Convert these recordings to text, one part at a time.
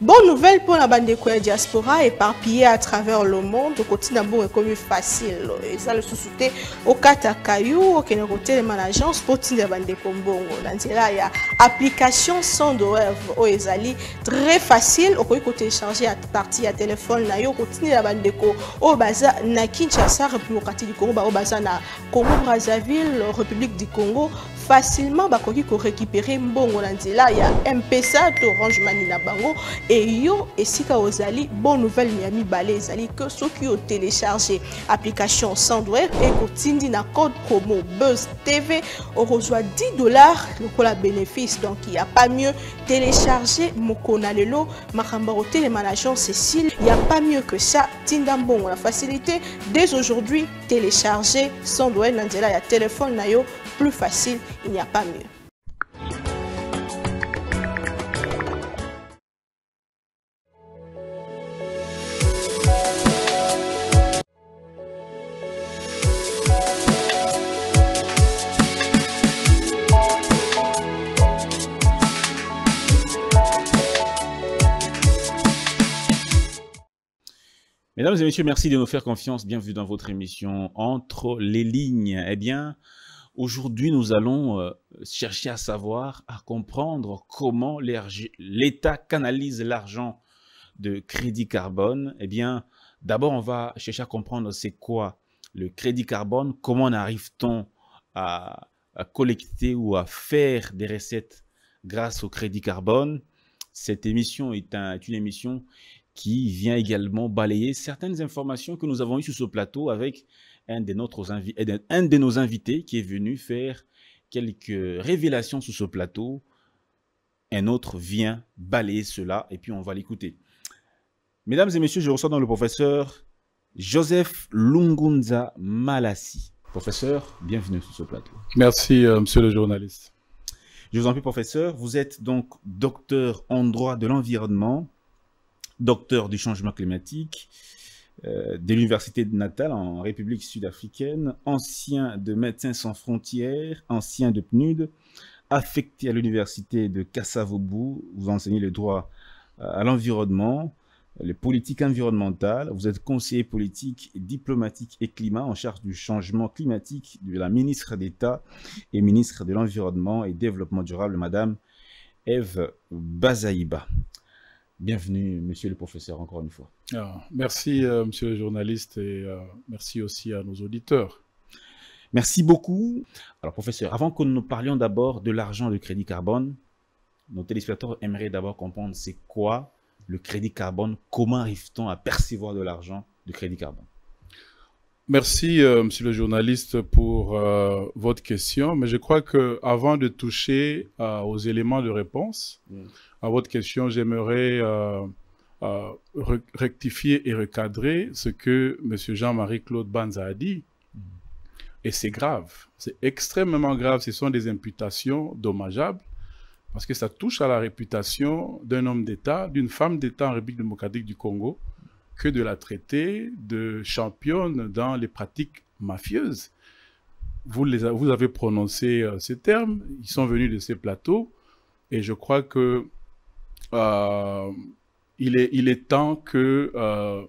Bonne nouvelle pour la bande de diaspora éparpillée à travers le monde. Côté d'un est comme facile. Et ça le sous-souté au Katakayu, au Kenokoté, les agence pour la bande de Kombongo. Dans il y a application sans au Ezali. Très facile. Au côté chargé à partir à téléphone, là, côté la bande de au Baza, na Kinshasa, République du Congo, bah, au Baza, na Congo, Brazzaville, République du Congo, facilement bakoki korécupere mbongo na nzela ya mpesa to orange mani na bango eyo esika ozali bon nouvelle ya mibale ezali ke soki otélécharge application sandware ekotindi na code promo bus tv okozwa 10 dollar lokola bénéfice donc ya pas mieux télécharge moko na lelo makambo akotelema na jean cécile ya pas mieux que ça tinda mbongo na facilité dès aujourd'hui télécharge sandware na nzela ya telefone na yo plus facile, il n'y a pas mieux. Mesdames et messieurs, merci de nous faire confiance. Bienvenue dans votre émission Entre les lignes. Eh bien, Aujourd'hui, nous allons euh, chercher à savoir, à comprendre comment l'État canalise l'argent de crédit carbone. Eh bien, d'abord, on va chercher à comprendre c'est quoi le crédit carbone, comment arrive-t-on à, collecter ou à faire des recettes grâce au crédit carbone. Cette émission est, est une émission qui vient également balayer certaines informations que nous avons eues sur ce plateau avec eh un de, nos invités qui est venu faire quelques révélations sur ce plateau. Un autre vient balayer cela et puis on va l'écouter. Mesdames et messieurs, je reçois dans le professeur Joseph Lungunza Malassi. Professeur, bienvenue sur ce plateau. Merci, euh, monsieur le journaliste. Je vous en prie, professeur. Vous êtes donc docteur en droit de l'environnement, docteur du changement climatique, euh, de l'université de Natal en République sud-africaine, ancien de Médecins sans frontières, ancien de PNUD, affecté à l'université de Kassavobu, vous enseignez le droit euh, à l'environnement, les politiques environnementales, vous êtes conseiller politique, diplomatique et climat en charge du changement climatique de la ministre d'État et ministre de l'Environnement et Développement durable, Madame Eve Bazaïba. Bienvenue, monsieur le professeur, encore une fois. Ah, merci, euh, monsieur le journaliste, et euh, merci aussi à nos auditeurs. Merci beaucoup. Alors, professeur, avant que nous parlions d'abord de l'argent du crédit carbone, nos téléspectateurs aimeraient d'abord comprendre c'est quoi le crédit carbone, comment arrive-t-on à percevoir de l'argent du crédit carbone Merci, euh, monsieur le journaliste, pour euh, votre question. Mais je crois que avant de toucher euh, aux éléments de réponse mm. à votre question, j'aimerais rectifier et recadrer ce que monsieur Jean-Marie Claude Banza a dit. Mm. Et c'est grave, c'est extrêmement grave. Ce sont des imputations dommageables parce que ça touche à la réputation d'un homme d'État, d'une femme d'État en République démocratique du Congo que de la traiter de championne dans les pratiques mafieuses. Vous, avez prononcé euh, ces termes, ils sont venus de ces plateaux, et je crois que euh, il, est, temps que euh,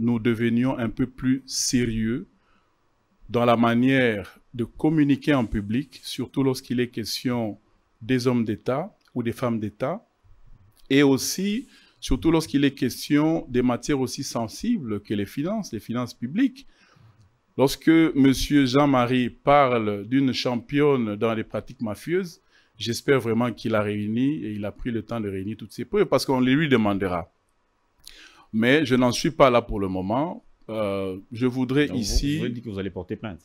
nous devenions un peu plus sérieux dans la manière de communiquer en public, surtout lorsqu'il est question des hommes d'État ou des femmes d'État, et aussi surtout lorsqu'il est question des matières aussi sensibles que les finances, les finances publiques. Lorsque M. Jean-Marie parle d'une championne dans les pratiques mafieuses, j'espère vraiment qu'il a réuni et il a pris le temps de réunir toutes ces preuves parce qu'on les lui demandera. Mais je n'en suis pas là pour le moment. Euh, je voudrais ici... Vous, avez dit que vous allez porter plainte.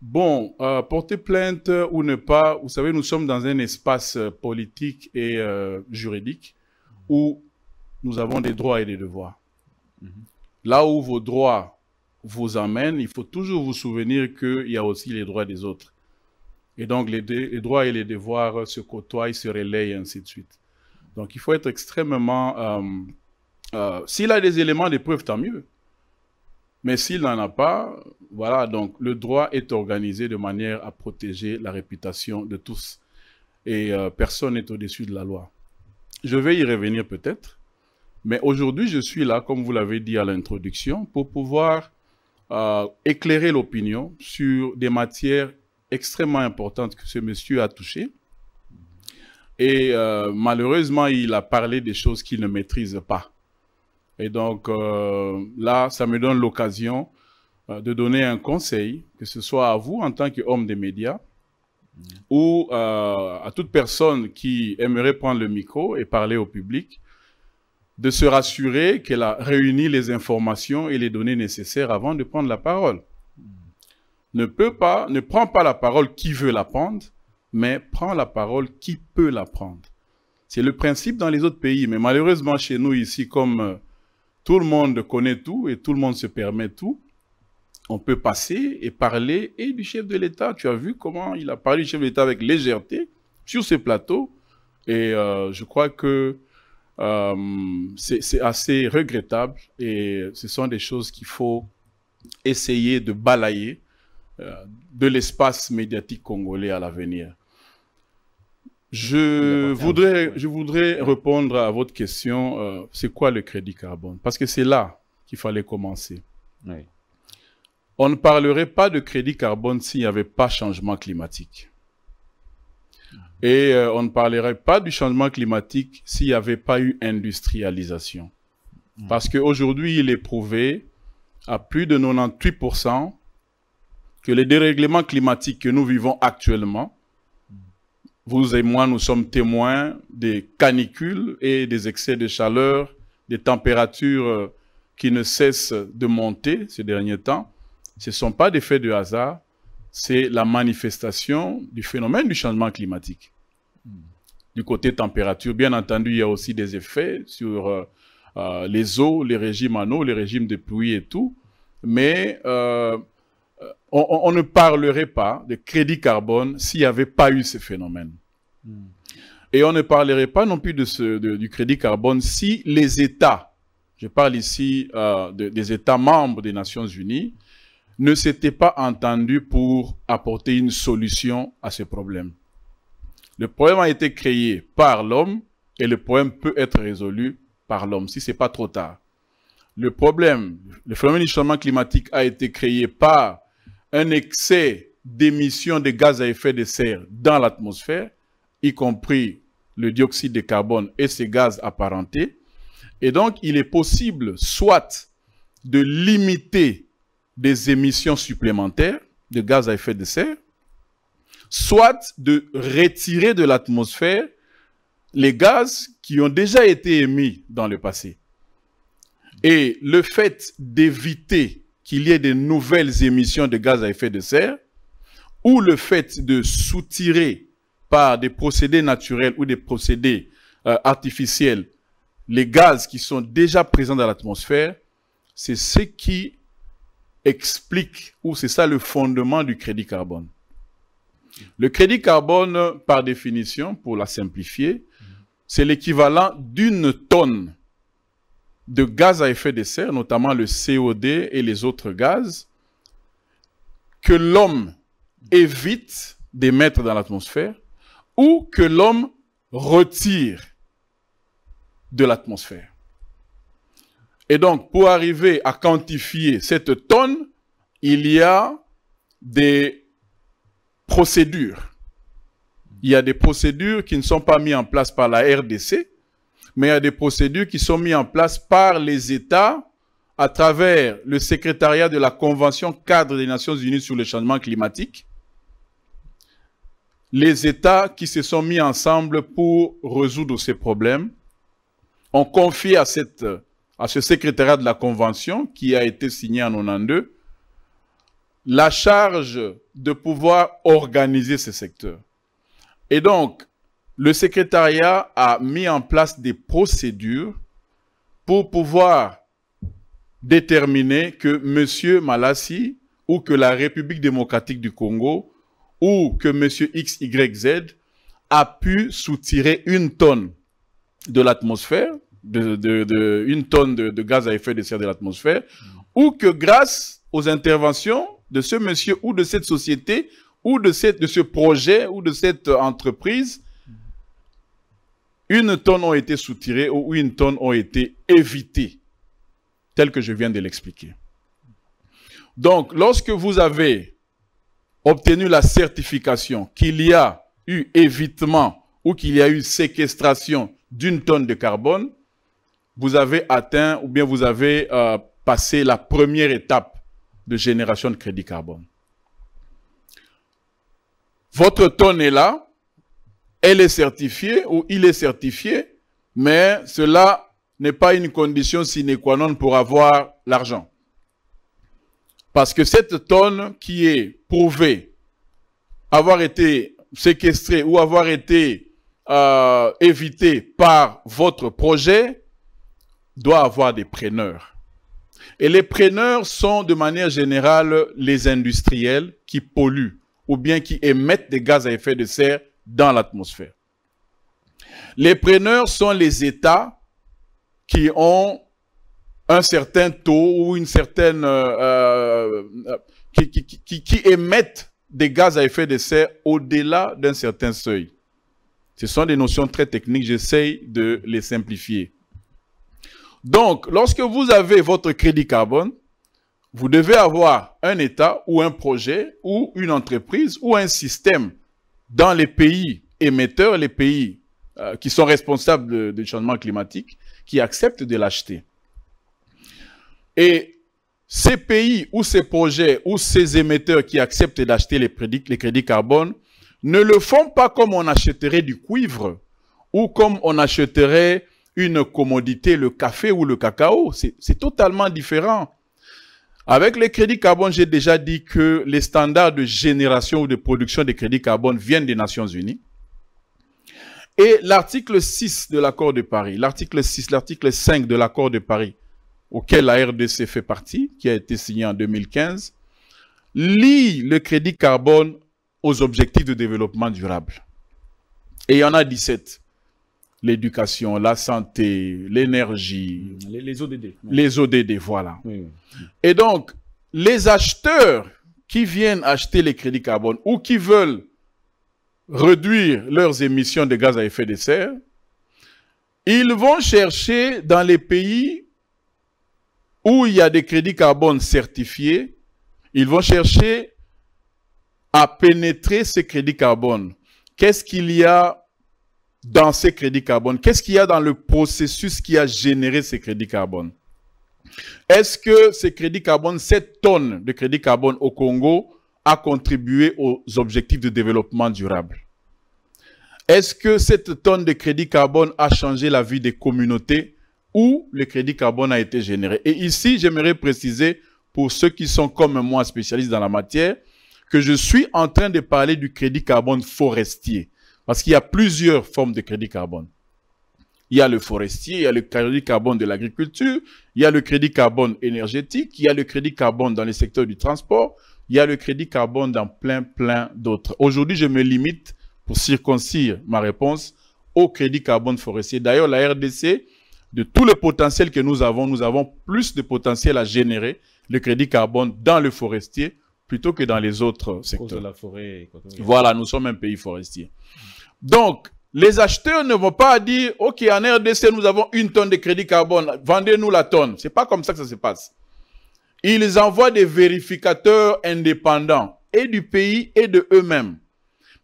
Bon, euh, porter plainte ou ne pas, vous savez, nous sommes dans un espace politique et euh, juridique où nous avons des droits et des devoirs. Mhm. Là où vos droits vous amènent, il faut toujours vous souvenir qu'il y a aussi les droits des autres. Et donc, les, droits et les devoirs se côtoient, se relayent, ainsi de suite. Donc, il faut être extrêmement... Euh, euh, s'il a des éléments de preuve, tant mieux. Mais s'il n'en a pas, voilà, donc le droit est organisé de manière à protéger la réputation de tous. Et euh, personne n'est au-dessus de la loi. Je vais y revenir peut-être. Mais aujourd'hui, je suis là, comme vous l'avez dit à l'introduction, pour pouvoir euh, éclairer l'opinion sur des matières extrêmement importantes que ce monsieur a touchées. Et euh, malheureusement, il a parlé des choses qu'il ne maîtrise pas. Et donc euh, là, ça me donne l'occasion de donner un conseil, que ce soit à vous en tant qu'homme des médias, ou à toute personne qui aimerait prendre le micro et parler au public, de se rassurer qu'elle a réuni les informations et les données nécessaires avant de prendre la parole. Ne peut pas, ne prend pas la parole qui veut la prendre, mais prend la parole qui peut la prendre. C'est le principe dans les autres pays, mais malheureusement chez nous ici, comme euh, tout le monde connaît tout et tout le monde se permet tout, on peut passer et parler et du chef de l'État. Tu as vu comment il a parlé du chef de l'État avec légèreté sur ce plateau. Et euh, je crois que euh, c'est assez regrettable et ce sont des choses qu'il faut essayer de balayer euh, de l'espace médiatique congolais à l'avenir. Je voudrais, je voudrais répondre à votre question, euh, c'est quoi le crédit carbone Parce que c'est là qu'il fallait commencer. On ne parlerait pas de crédit carbone s'il n'y avait pas changement climatique. Et euh, on ne parlerait pas du changement climatique s'il n'y avait pas eu industrialisation. Mm. Parce qu'aujourd'hui, il est prouvé à plus de 98% que les dérèglements climatiques que nous vivons actuellement, vous et moi, nous sommes témoins des canicules et des excès de chaleur, des températures euh, qui ne cessent de monter ces derniers temps. Ce ne sont pas des faits de hasard c'est la manifestation du phénomène du changement climatique. Du côté température, bien entendu, il y a aussi des effets sur euh, euh, les eaux, les régimes en eau, les régimes de pluie et tout. Mais euh, on, ne parlerait pas de crédit carbone s'il n'y avait pas eu ces phénomènes. Hmm. Et on ne parlerait pas non plus de du crédit carbone si les États, je parle ici des États membres des Nations Unies, ne s'était pas entendu pour apporter une solution à ce problème. Le problème a été créé par l'homme et le problème peut être résolu par l'homme si ce n'est pas trop tard. Le problème, le phénomène du changement climatique a été créé par un excès d'émissions de gaz à effet de serre dans l'atmosphère, y compris le dioxyde de carbone et ses gaz apparentés. Et donc, il est possible soit de limiter des émissions supplémentaires de gaz à effet de serre, soit de retirer de l'atmosphère les gaz qui ont déjà été émis dans le passé. Et le fait d'éviter qu'il y ait de nouvelles émissions de gaz à effet de serre, ou le fait de soutirer par des procédés naturels ou des procédés euh, artificiels les gaz qui sont déjà présents dans l'atmosphère, c'est ce qui explique, ou c'est ça le fondement du crédit carbone. Le crédit carbone, par définition, pour la simplifier, c'est l'équivalent d'une tonne de gaz à effet de serre, notamment le COD et les autres gaz, que l'homme évite d'émettre dans l'atmosphère ou que l'homme retire de l'atmosphère. Et donc, pour arriver à quantifier cette tonne, il y a des procédures. Il y a des procédures qui ne sont pas mises en place par la RDC, mais il y a des procédures qui sont mises en place par les États à travers le secrétariat de la Convention cadre des Nations Unies sur le changement climatique. Les États qui se sont mis ensemble pour résoudre ces problèmes ont confié à cette à ce secrétariat de la Convention qui a été signé en 92 la charge de pouvoir organiser ce secteur. Et donc, le secrétariat a mis en place des procédures pour pouvoir déterminer que M. Malassi ou que la République démocratique du Congo ou que M. XYZ a pu soutirer une tonne de l'atmosphère de, une tonne de, gaz à effet de serre de l'atmosphère, ou que grâce aux interventions de ce monsieur ou de cette société ou de, cette, de ce projet ou de cette entreprise, une tonne ont été soutirées ou une tonne ont été évitées, tel que je viens de l'expliquer. Donc, lorsque vous avez obtenu la certification qu'il y a eu évitement ou qu'il y a eu séquestration d'une tonne de carbone, vous avez atteint ou bien vous avez euh, passé la première étape de génération de crédit carbone. Votre tonne est là, elle est certifiée ou il est certifié, mais cela n'est pas une condition sine qua non pour avoir l'argent. Parce que cette tonne qui est prouvée avoir été séquestrée ou avoir été euh, évitée par votre projet, doit avoir des preneurs. Et les preneurs sont de manière générale les industriels qui polluent ou bien qui émettent des gaz à effet de serre dans l'atmosphère. Les preneurs sont les États qui ont un certain taux ou une certaine... Euh, euh, qui, qui émettent des gaz à effet de serre au-delà d'un certain seuil. Ce sont des notions très techniques, j'essaye de les simplifier. Donc, lorsque vous avez votre crédit carbone, vous devez avoir un État ou un projet ou une entreprise ou un système dans les pays émetteurs, les pays euh, qui sont responsables du changement climatique, qui acceptent de l'acheter. Et ces pays ou ces projets ou ces émetteurs qui acceptent d'acheter les les crédits carbone ne le font pas comme on achèterait du cuivre ou comme on achèterait une commodité, le café ou le cacao. C'est totalement différent. Avec les crédits carbone, j'ai déjà dit que les standards de génération ou de production des crédits carbone viennent des Nations Unies. Et l'article 6 de l'accord de Paris, l'article 6, l'article 5 de l'accord de Paris, auquel la RDC fait partie, qui a été signé en 2015, lie le crédit carbone aux objectifs de développement durable. Et il y en a 17 l'éducation, la santé, l'énergie. Mm, les, ODD. Les ODD, voilà. Et donc, les acheteurs qui viennent acheter les crédits carbone ou qui veulent réduire leurs émissions de gaz à effet de serre, ils vont chercher dans les pays où il y a des crédits carbone certifiés, ils vont chercher à pénétrer ces crédits carbone. Qu'est-ce qu'il y a dans ces crédits carbone Qu'est-ce qu'il y a dans le processus qui a généré ces crédits carbone Est-ce que ces crédits carbone, cette tonne de crédits carbone au Congo, a contribué aux objectifs de développement durable Est-ce que cette tonne de crédits carbone a changé la vie des communautés où le crédit carbone a été généré Et ici, j'aimerais préciser, pour ceux qui sont comme moi spécialistes dans la matière, que je suis en train de parler du crédit carbone forestier. Parce qu'il y a plusieurs formes de crédit carbone. Il y a le forestier, il y a le crédit carbone de l'agriculture, il y a le crédit carbone énergétique, il y a le crédit carbone dans le secteur du transport, il y a le crédit carbone dans plein, plein d'autres. Aujourd'hui, je me limite, pour circoncire ma réponse, au crédit carbone forestier. D'ailleurs, la RDC, de tout le potentiel que nous avons, nous avons plus de potentiel à générer le crédit carbone dans le forestier plutôt que dans les autres secteurs. voilà, nous sommes un pays forestier. Donc, les acheteurs ne vont pas dire, OK, en RDC, nous avons une tonne de crédit carbone, vendez-nous la tonne. C'est pas comme ça que ça se passe. Ils envoient des vérificateurs indépendants, et du pays et de eux-mêmes.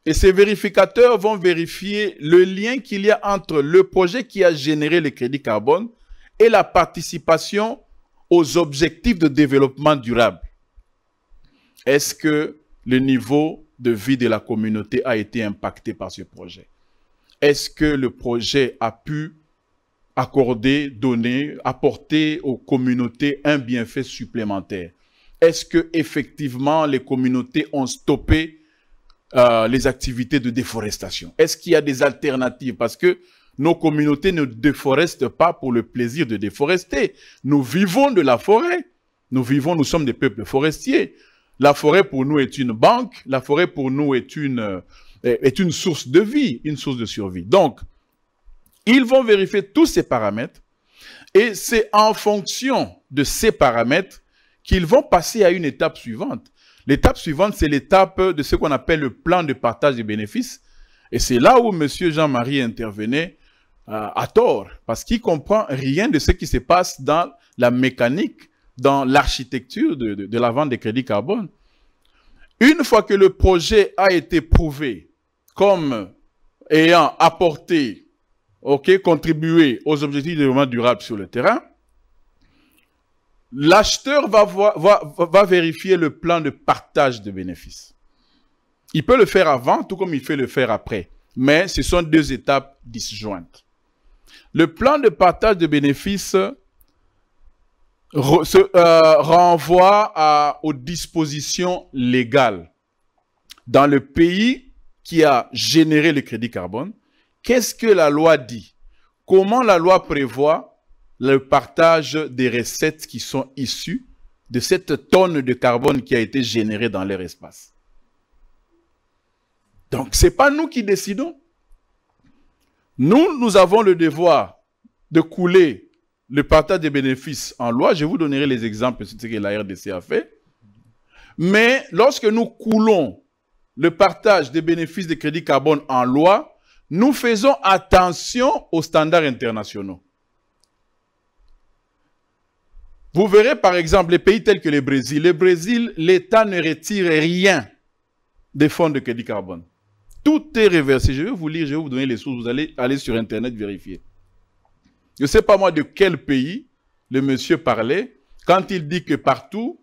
Et ces vérificateurs vont vérifier le lien qu'il y a entre le projet qui a généré le crédit carbone et la participation aux objectifs de développement durable. Est-ce que le niveau de vie de la communauté a été impactée par ce projet Est-ce que le projet a pu accorder, donner, apporter aux communautés un bienfait supplémentaire Est-ce que effectivement les communautés ont stoppé euh, les activités de déforestation Est-ce qu'il y a des alternatives Parce que nos communautés ne déforestent pas pour le plaisir de déforester. Nous vivons de la forêt. Nous vivons, nous sommes des peuples forestiers. La forêt pour nous est une banque, la forêt pour nous est une, euh, est une source de vie, une source de survie. Donc, ils vont vérifier tous ces paramètres et c'est en fonction de ces paramètres qu'ils vont passer à une étape suivante. L'étape suivante, c'est l'étape de ce qu'on appelle le plan de partage des bénéfices. Et c'est là où M. Jean-Marie intervenait euh, à tort, parce qu'il comprend rien de ce qui se passe dans la mécanique dans l'architecture de, de, la vente des crédits carbone. Une fois que le projet a été prouvé comme ayant apporté, ok, contribué aux objectifs de développement durable sur le terrain, l'acheteur va, va, va, vérifier le plan de partage de bénéfices. Il peut le faire avant, tout comme il fait le faire après. Mais ce sont deux étapes disjointes. Le plan de partage de bénéfices se euh, renvoie aux dispositions légales. Dans le pays qui a généré le crédit carbone, qu'est-ce que la loi dit Comment la loi prévoit le partage des recettes qui sont issues de cette tonne de carbone qui a été générée dans leur espace Donc, ce n'est pas nous qui décidons. Nous, nous avons le devoir de couler le partage des bénéfices en loi, je vous donnerai les exemples de ce que la RDC a fait. Mais lorsque nous coulons le partage des bénéfices de crédit carbone en loi, nous faisons attention aux standards internationaux. Vous verrez par exemple les pays tels que le Brésil. Le Brésil, l'État ne retire rien des fonds de crédit carbone. Tout est reversé. Je vais vous lire, je vais vous donner les sources. Vous allez aller sur Internet vérifier je ne sais pas moi de quel pays le monsieur parlait, quand il dit que partout,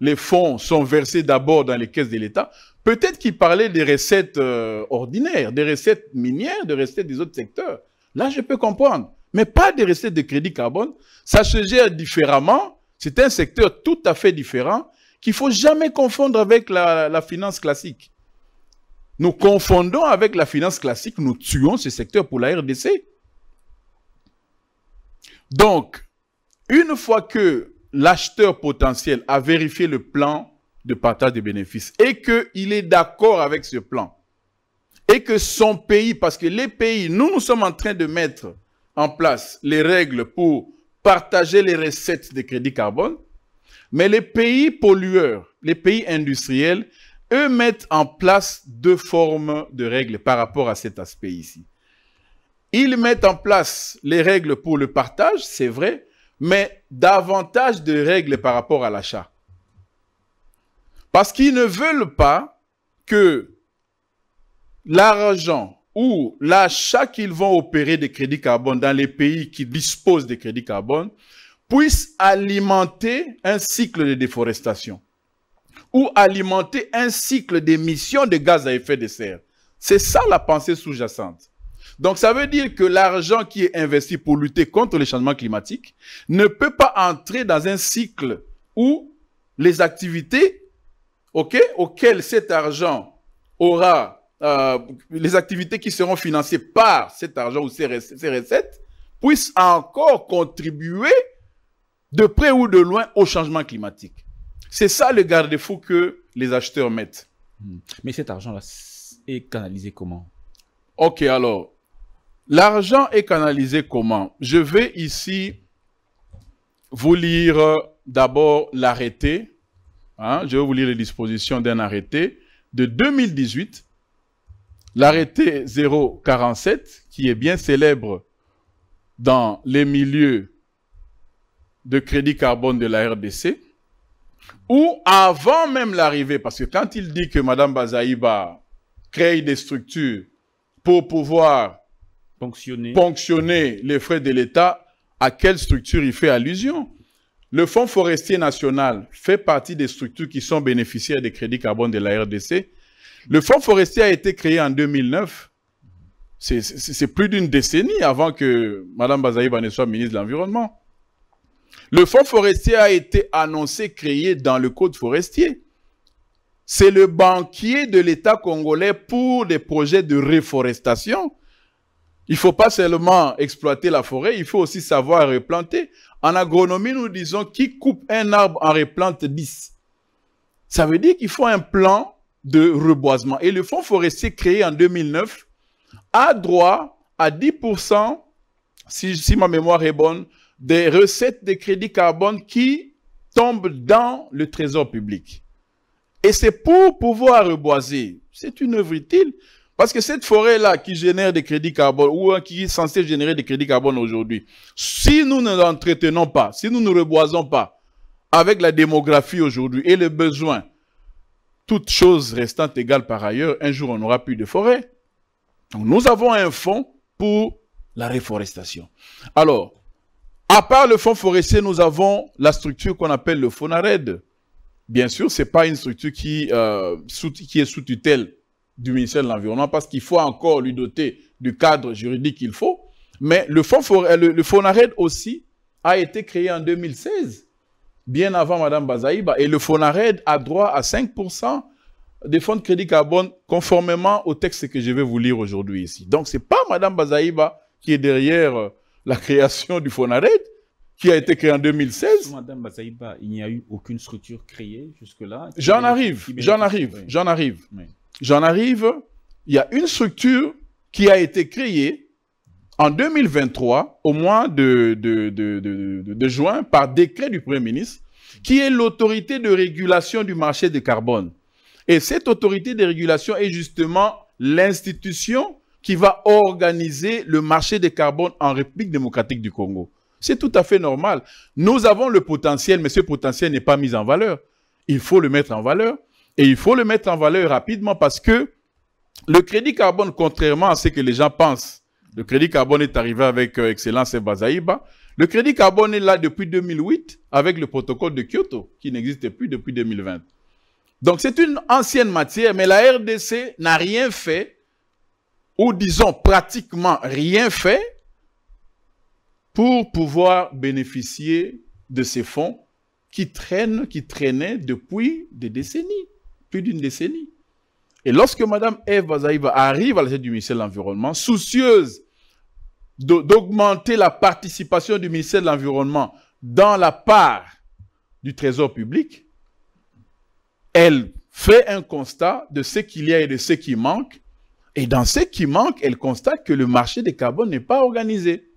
les fonds sont versés d'abord dans les caisses de l'État, peut-être qu'il parlait des recettes euh, ordinaires, des recettes minières, des recettes des autres secteurs. Là, je peux comprendre. Mais pas des recettes de crédit carbone. Ça se gère différemment. C'est un secteur tout à fait différent qu'il faut jamais confondre avec la finance classique. Nous confondons avec la finance classique, nous tuons ce secteur pour la RDC. Donc, une fois que l'acheteur potentiel a vérifié le plan de partage des bénéfices et qu'il est d'accord avec ce plan, et que son pays, parce que les pays, nous, nous sommes en train de mettre en place les règles pour partager les recettes des crédits carbone, mais les pays pollueurs, les pays industriels, eux mettent en place deux formes de règles par rapport à cet aspect ici. Ils mettent en place les règles pour le partage, c'est vrai, mais davantage de règles par rapport à l'achat. Parce qu'ils ne veulent pas que l'argent ou l'achat qu'ils vont opérer des crédits carbone dans les pays qui disposent des crédits carbone puisse alimenter un cycle de déforestation ou alimenter un cycle d'émissions de gaz à effet de serre. C'est ça la pensée sous-jacente. Donc, ça veut dire que l'argent qui est investi pour lutter contre les changements climatiques ne peut pas entrer dans un cycle où les activités ok, auxquelles cet argent aura, euh, les activités qui seront financées par cet argent ou ces recettes, puissent encore contribuer de près ou de loin au changement climatique. C'est ça le garde-fou que les acheteurs mettent. Hmm. Mais cet argent-là est canalisé comment Ok, alors, L'argent est canalisé comment Je vais ici vous lire euh, d'abord l'arrêté. Hein, je vais vous lire les dispositions d'un arrêté de 2018. L'arrêté 047, qui est bien célèbre dans les milieux de crédit carbone de la RDC, ou avant même l'arrivée, parce que quand il dit que Mme Bazaïba crée des structures pour pouvoir Ponctionner. les frais de l'État, à quelle structure il fait allusion Le Fonds forestier national fait partie des structures qui sont bénéficiaires des crédits carbone de la RDC. Le Fonds forestier a été créé en 2009. C'est plus d'une décennie avant que Mme Bazaïba ne soit ministre de l'Environnement. Le Fonds forestier a été annoncé créé dans le Code forestier. C'est le banquier de l'État congolais pour des projets de réforestation il ne faut pas seulement exploiter la forêt, il faut aussi savoir replanter. En agronomie, nous disons qui coupe un arbre en replante 10. Ça veut dire qu'il faut un plan de reboisement. Et le fonds forestier créé en 2009 a droit à 10%, si, si ma mémoire est bonne, des recettes de crédit carbone qui tombent dans le trésor public. Et c'est pour pouvoir reboiser. C'est une œuvre utile. Parce que cette forêt-là qui génère des crédits carbone ou qui est censée générer des crédits carbone aujourd'hui, si nous ne l'entretenons pas, si nous ne reboisons pas, avec la démographie aujourd'hui et le besoin, toutes choses restant égales par ailleurs, un jour on n'aura plus de forêt. nous avons un fonds pour la réforestation. Alors, à part le fonds forestier, nous avons la structure qu'on appelle le FONARED. Bien sûr, ce n'est pas une structure qui euh, est sous tutelle du ministère de l'Environnement parce qu'il faut encore lui doter du cadre juridique qu'il faut. Mais le fonds forêt, euh, le, FONARED aussi a été créé en 2016, bien avant Mme Bazaïba. Et le FONARED a droit à 5% des fonds de crédit carbone conformément au texte que je vais vous lire aujourd'hui ici. Donc, ce n'est pas Mme Bazaïba qui est derrière euh, la création du FONARED, qui a été créé en 2016. Madame Bazaïba, il n'y a eu aucune structure créée jusque-là. J'en arrive, j'en arrive, j'en arrive. Oui. J'en arrive, il y a une structure qui a été créée en 2023, au mois de, juin, par décret du Premier ministre, qui est l'autorité de régulation du marché de carbone. Et cette autorité de régulation est justement l'institution qui va organiser le marché de carbone en République démocratique du Congo. C'est tout à fait normal. Nous avons le potentiel, mais ce potentiel n'est pas mis en valeur. Il faut le mettre en valeur. Et il faut le mettre en valeur rapidement parce que le crédit carbone, contrairement à ce que les gens pensent, le crédit carbone est arrivé avec euh, Excellence et Bazaïba. Le crédit carbone est là depuis 2008 avec le protocole de Kyoto qui n'existait plus depuis 2020. Donc c'est une ancienne matière, mais la RDC n'a rien fait, ou disons pratiquement rien fait, pour pouvoir bénéficier de ces fonds qui traînent, qui traînaient depuis des décennies d'une décennie. Et lorsque Madame Eve Bazaïva arrive à la tête du ministère de l'Environnement, soucieuse d'augmenter la participation du ministère de l'Environnement dans la part du trésor public, elle fait un constat de ce qu'il y a et de ce qui manque. Et dans ce qui manque, elle constate que le marché des carbone n'est pas organisé.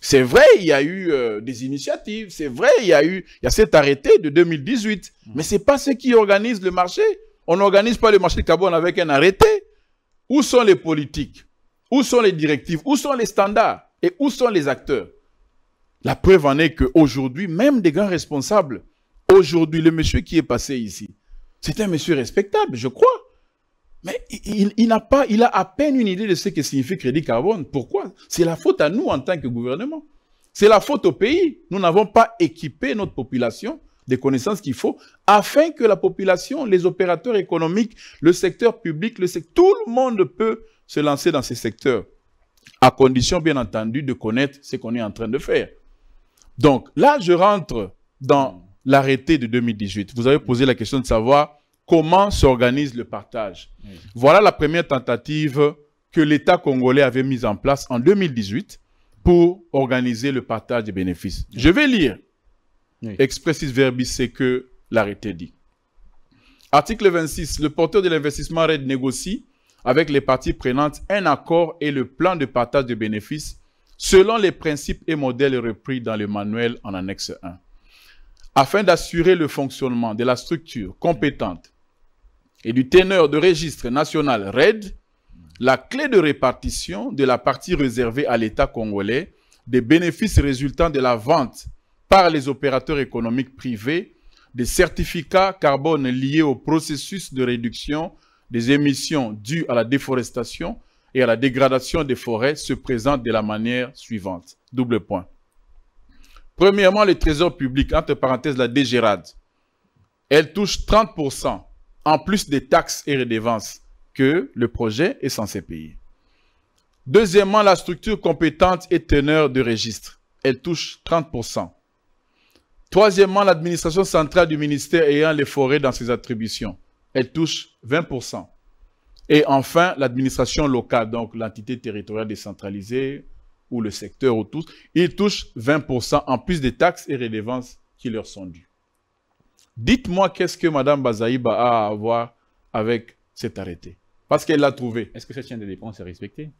C'est vrai, il y a eu euh, des initiatives, c'est vrai, il y a eu il y a cet arrêté de 2018, mm. mais c'est pas ce qui organise le marché. On n'organise pas le marché de carbone avec un arrêté. Où sont les politiques Où sont les directives Où sont les standards Et où sont les acteurs La preuve en est qu'aujourd'hui, même des grands responsables, aujourd'hui, le monsieur qui est passé ici, c'est un monsieur respectable, je crois. Mais il, n'a pas, il a à peine une idée de ce que signifie crédit carbone. Pourquoi C'est la faute à nous en tant que gouvernement. C'est la faute au pays. Nous n'avons pas équipé notre population des connaissances qu'il faut afin que la population, les opérateurs économiques, le secteur public, le tout le monde peut se lancer dans ces secteurs à condition, bien entendu, de connaître ce qu'on est en train de faire. Donc là, je rentre dans l'arrêté de 2018. Vous avez posé la question de savoir comment s'organise le partage. Voilà la première tentative que l'État congolais avait mise en place en 2018 pour organiser le partage des bénéfices. Je vais lire expressis verbis ce que l'arrêté dit. Article 26. Le porteur de l'investissement RED négocie avec les parties prenantes un accord et le plan de partage de bénéfices selon les principes et modèles repris dans le manuel en annexe 1 afin d'assurer le fonctionnement de la structure compétente et du teneur de registre national RED la clé de répartition de la partie réservée à l'État congolais des bénéfices résultant de la vente par les opérateurs économiques privés des certificats carbone liés au processus de réduction des émissions dues à la déforestation et à la dégradation des forêts se présente de la manière suivante. Double point. Premièrement, les trésors publics, entre parenthèses la DGRAD, elle touche 30% en plus des taxes et redevances que le projet est censé payer. Deuxièmement, la structure compétente et teneur de registre. Elle touche 30%. Troisièmement, l'administration centrale du ministère ayant les forêts dans ses attributions. Elle touche 20%. Et enfin, l'administration locale, donc l'entité territoriale décentralisée ou le secteur ou tous, ils touchent 20% en plus des taxes et redevances qui leur sont dues. Dites-moi qu'est-ce que Mme Bazaïba a à voir avec cet arrêté. Parce qu'elle l'a trouvé. Est-ce que cette chaîne de dépenses est respectée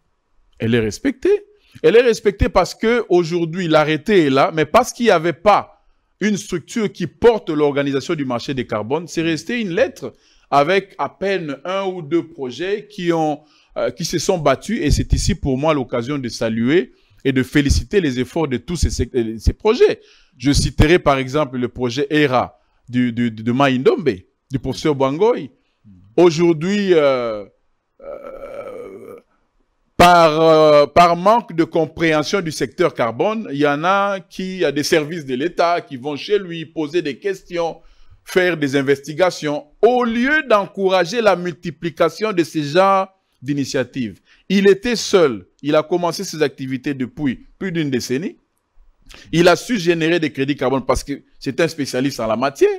Elle est respectée. Elle est respectée parce qu'aujourd'hui, l'arrêté est là, mais parce qu'il n'y avait pas une structure qui porte l'organisation du marché des carbones, c'est resté une lettre avec à peine un ou deux projets qui, ont, euh, qui se sont battus. Et c'est ici pour moi l'occasion de saluer et de féliciter les efforts de tous ces, euh, ces projets. Je citerai par exemple le projet ERA, du, du, de Maïndombe, du professeur Bangoy. Aujourd'hui, euh, euh, par, euh, par manque de compréhension du secteur carbone, il y en a qui, a des services de l'État, qui vont chez lui poser des questions, faire des investigations, au lieu d'encourager la multiplication de ces genres d'initiatives. Il était seul. Il a commencé ses activités depuis plus d'une décennie. Il a su générer des crédits carbone parce que c'est un spécialiste en la matière.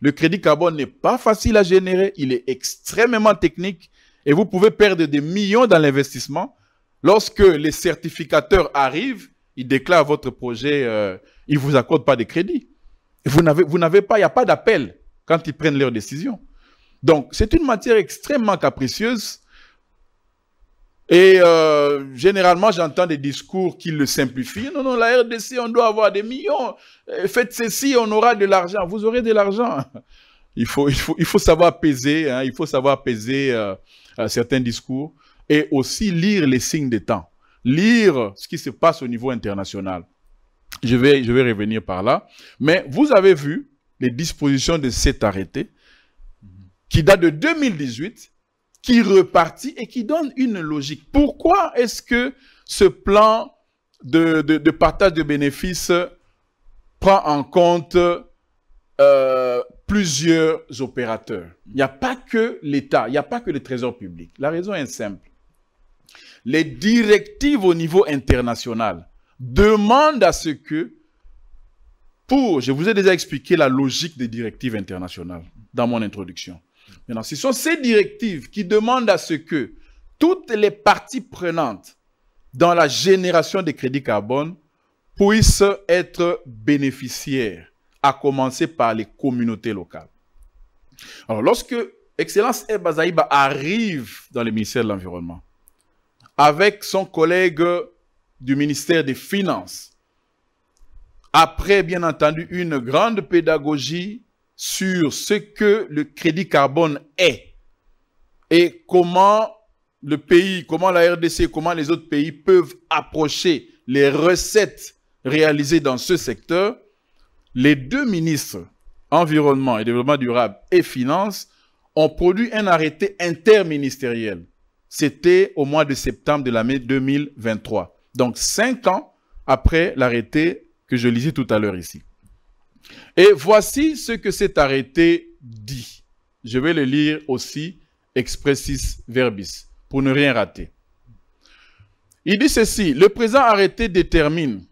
Le crédit carbone n'est pas facile à générer, il est extrêmement technique et vous pouvez perdre des millions dans l'investissement. Lorsque les certificateurs arrivent, ils déclarent votre projet, euh, ils ne vous accordent pas de crédit. Vous n'avez pas, il n'y a pas d'appel quand ils prennent leurs décisions. Donc, c'est une matière extrêmement capricieuse et euh, généralement, j'entends des discours qui le simplifient. Non, non, la RDC, on doit avoir des millions. Euh, faites ceci, on aura de l'argent. Vous aurez de l'argent. Il faut, il, faut, il faut savoir peser, hein, il faut savoir peser euh, euh, certains discours et aussi lire les signes des temps, lire ce qui se passe au niveau international. Je vais, je vais revenir par là. Mais vous avez vu les dispositions de cet arrêté qui date de 2018 qui repartit et qui donne une logique. Pourquoi est-ce que ce plan de, partage de bénéfices prend en compte euh, plusieurs opérateurs. Il n'y a pas que l'État, il n'y a pas que le Trésor public. La raison est simple. Les directives au niveau international demandent à ce que, pour, je vous ai déjà expliqué la logique des directives internationales dans mon introduction ce sont ces directives qui demandent à ce que toutes les parties prenantes dans la génération des crédits carbone puissent être bénéficiaires, à commencer par les communautés locales. Alors, lorsque Excellence Eba arrive dans le ministère de l'Environnement, avec son collègue du ministère des Finances, après, bien entendu, une grande pédagogie sur ce que le crédit carbone est et comment le pays, comment la RDC, comment les autres pays peuvent approcher les recettes réalisées dans ce secteur, les deux ministres, Environnement et Développement durable et Finances, ont produit un arrêté interministériel. C'était au mois de septembre de l'année 2023. Donc, cinq ans après l'arrêté que je lisais tout à l'heure ici. Et voici ce que cet arrêté dit. Je vais le lire aussi expressis verbis pour ne rien rater. Il dit ceci, le présent arrêté détermine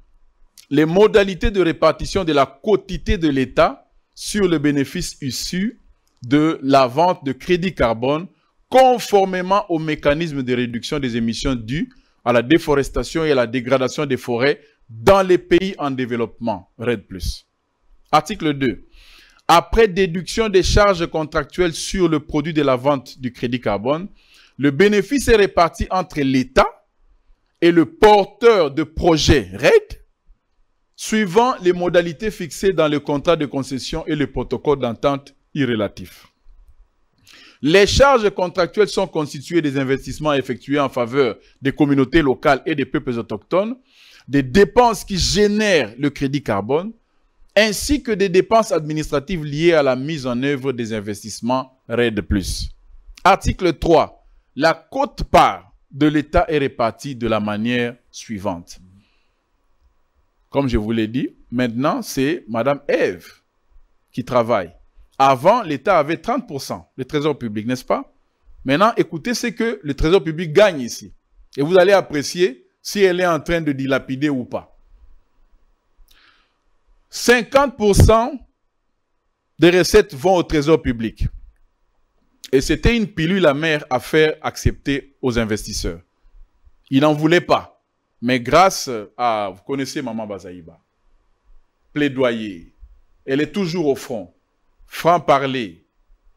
les modalités de répartition de la quotité de l'État sur le bénéfice issu de la vente de crédit carbone conformément au mécanisme de réduction des émissions dues à la déforestation et à la dégradation des forêts dans les pays en développement, RED+. Article 2. Après déduction des charges contractuelles sur le produit de la vente du crédit carbone, le bénéfice est réparti entre l'État et le porteur de projet RED, suivant les modalités fixées dans le contrat de concession et le protocole d'entente irrelatif. Les charges contractuelles sont constituées des investissements effectués en faveur des communautés locales et des peuples autochtones, des dépenses qui génèrent le crédit carbone, ainsi que des dépenses administratives liées à la mise en œuvre des investissements plus. Article 3. La cote part de l'État est répartie de la manière suivante. Comme je vous l'ai dit, maintenant, c'est Madame Eve qui travaille. Avant, l'État avait 30%, le trésor public, n'est-ce pas Maintenant, écoutez ce que le trésor public gagne ici. Et vous allez apprécier si elle est en train de dilapider ou pas. 50% des recettes vont au trésor public. Et c'était une pilule amère à faire accepter aux investisseurs. Il n'en voulait pas. Mais grâce à, vous connaissez Maman Bazaïba, plaidoyer, elle est toujours au front, franc-parler.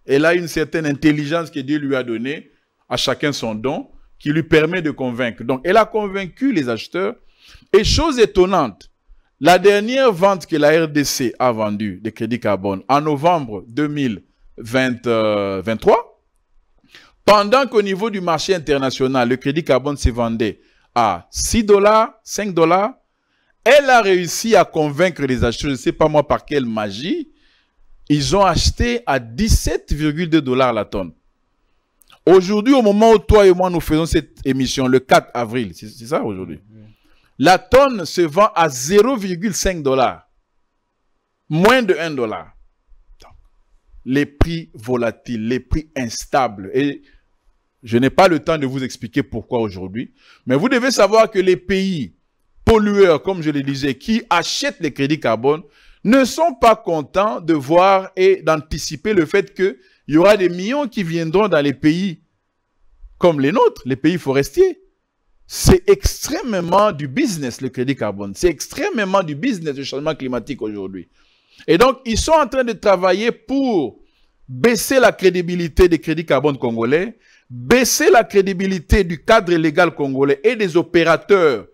Elle a une certaine intelligence que Dieu lui a donnée, à chacun son don, qui lui permet de convaincre. Donc, elle a convaincu les acheteurs. Et chose étonnante, la dernière vente que la RDC a vendue de crédit carbone en novembre 2023, euh, pendant qu'au niveau du marché international, le crédit carbone se vendait à 6 dollars, 5 dollars, elle a réussi à convaincre les acheteurs, je ne sais pas moi par quelle magie, ils ont acheté à 17,2 dollars la tonne. Aujourd'hui, au moment où toi et moi nous faisons cette émission, le 4 avril, c'est ça aujourd'hui la tonne se vend à 0,5 dollars, moins de 1 dollar. Les prix volatiles, les prix instables. Et je n'ai pas le temps de vous expliquer pourquoi aujourd'hui, mais vous devez savoir que les pays pollueurs, comme je le disais, qui achètent les crédits carbone, ne sont pas contents de voir et d'anticiper le fait qu'il y aura des millions qui viendront dans les pays comme les nôtres, les pays forestiers, c'est extrêmement du business, le crédit carbone. C'est extrêmement du business, le changement climatique aujourd'hui. Et donc, ils sont en train de travailler pour baisser la crédibilité des crédits carbone congolais, baisser la crédibilité du cadre légal congolais et des opérateurs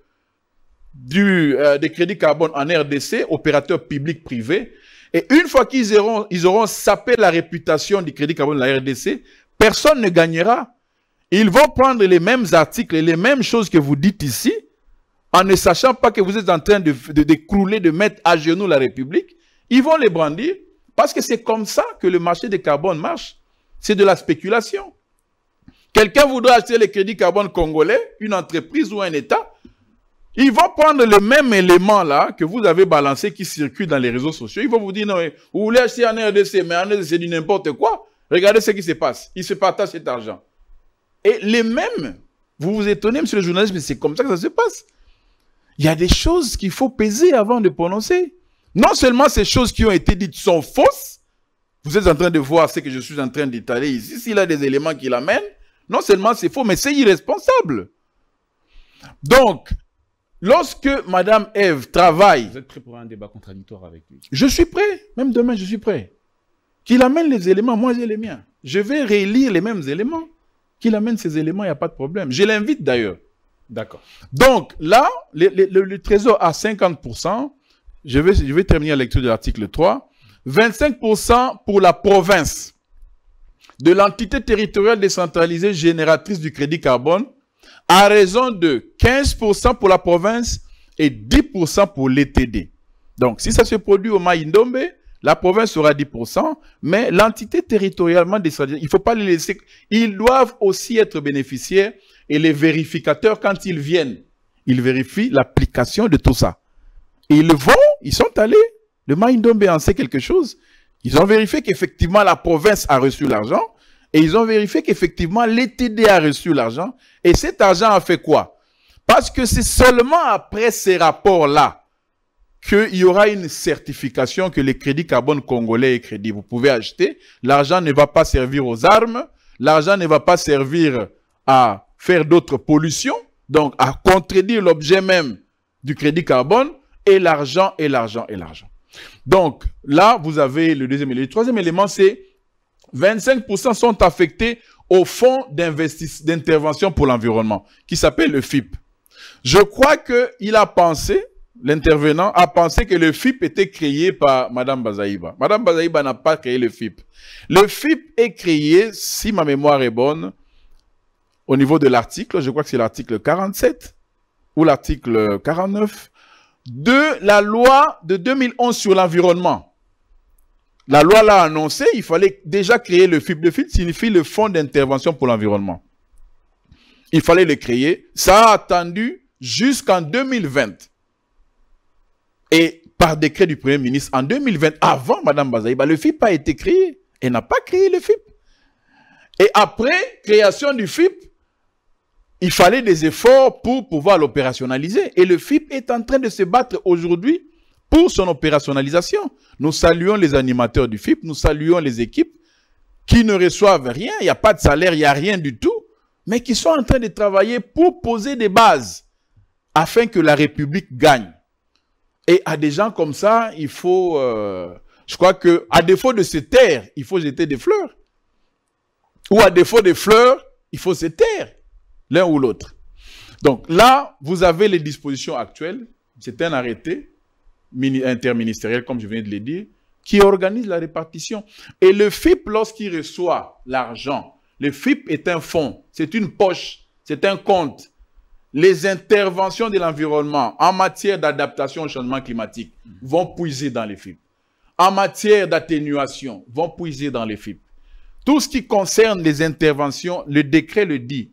du, euh, des crédits carbone en RDC, opérateurs publics-privés. Et une fois qu'ils auront, ils auront sapé la réputation du crédit carbone de la RDC, personne ne gagnera ils vont prendre les mêmes articles et les mêmes choses que vous dites ici, en ne sachant pas que vous êtes en train de décrouler, de, de mettre à genoux la République. Ils vont les brandir parce que c'est comme ça que le marché des carbone marche. C'est de la spéculation. Quelqu'un voudrait acheter les crédits carbone congolais, une entreprise ou un État. Ils vont prendre le même élément là que vous avez balancé qui circule dans les réseaux sociaux. Ils vont vous dire non, vous voulez acheter un RDC, mais un RDC c'est du n'importe quoi. Regardez ce qui se passe. Ils se partagent cet argent. Et les mêmes, vous vous étonnez, monsieur le journaliste, mais c'est comme ça que ça se passe. Il y a des choses qu'il faut peser avant de prononcer. Non seulement ces choses qui ont été dites sont fausses, vous êtes en train de voir ce que je suis en train d'étaler ici, s'il a des éléments qui l'amènent, non seulement c'est faux, mais c'est irresponsable. Donc, lorsque Madame Eve travaille... Vous êtes prêt pour un débat contradictoire avec lui Je suis prêt, même demain je suis prêt. Qu'il amène les éléments, moi j'ai les miens. Je vais réélire les mêmes éléments qu'il amène ces éléments, il n'y a pas de problème. Je l'invite d'ailleurs. D'accord. Donc là, le, Trésor à 50%. Je vais, je vais terminer la lecture de l'article 3. 25% pour la province de l'entité territoriale décentralisée génératrice du crédit carbone à raison de 15% pour la province et 10% pour l'ETD. Donc, si ça se produit au Maïndombe, la province aura 10%, mais l'entité territorialement décentralisée, il ne faut pas les laisser. Ils doivent aussi être bénéficiaires et les vérificateurs, quand ils viennent, ils vérifient l'application de tout ça. ils vont, ils sont allés. Le Maïndombe en sait quelque chose. Ils ont vérifié qu'effectivement la province a reçu l'argent et ils ont vérifié qu'effectivement l'ETD a reçu l'argent. Et cet argent a fait quoi Parce que c'est seulement après ces rapports-là qu'il y aura une certification que les crédits carbone congolais et crédits, Vous pouvez acheter. L'argent ne va pas servir aux armes. L'argent ne va pas servir à faire d'autres pollutions. Donc, à contredire l'objet même du crédit carbone. Et l'argent, et l'argent, et l'argent. Donc, là, vous avez le deuxième élément. Le troisième élément, c'est 25% sont affectés au fonds d'intervention pour l'environnement, qui s'appelle le FIP. Je crois qu'il a pensé l'intervenant, a pensé que le FIP était créé par Mme Bazaïba. Madame Bazaïba n'a pas créé le FIP. Le FIP est créé, si ma mémoire est bonne, au niveau de l'article, je crois que c'est l'article 47 ou l'article 49, de la loi de 2011 sur l'environnement. La loi l'a annoncé, il fallait déjà créer le FIP. Le FIP signifie le Fonds d'intervention pour l'environnement. Il fallait le créer. Ça a attendu jusqu'en 2020. Et par décret du Premier ministre en 2020, avant Mme Bazaïba, le FIP a été créé. Elle n'a pas créé le FIP. Et après création du FIP, il fallait des efforts pour pouvoir l'opérationnaliser. Et le FIP est en train de se battre aujourd'hui pour son opérationnalisation. Nous saluons les animateurs du FIP, nous saluons les équipes qui ne reçoivent rien, il n'y a pas de salaire, il n'y a rien du tout, mais qui sont en train de travailler pour poser des bases afin que la République gagne. Et à des gens comme ça, il faut... Euh, je crois que à défaut de se taire, il faut jeter des fleurs. Ou à défaut des fleurs, il faut se taire, l'un ou l'autre. Donc là, vous avez les dispositions actuelles. C'est un arrêté interministériel, comme je viens de le dire, qui organise la répartition. Et le FIP, lorsqu'il reçoit l'argent, le FIP est un fonds, c'est une poche, c'est un compte les interventions de l'environnement en matière d'adaptation au changement climatique vont puiser dans les FIP. En matière d'atténuation, vont puiser dans les FIP. Tout ce qui concerne les interventions, le décret le dit.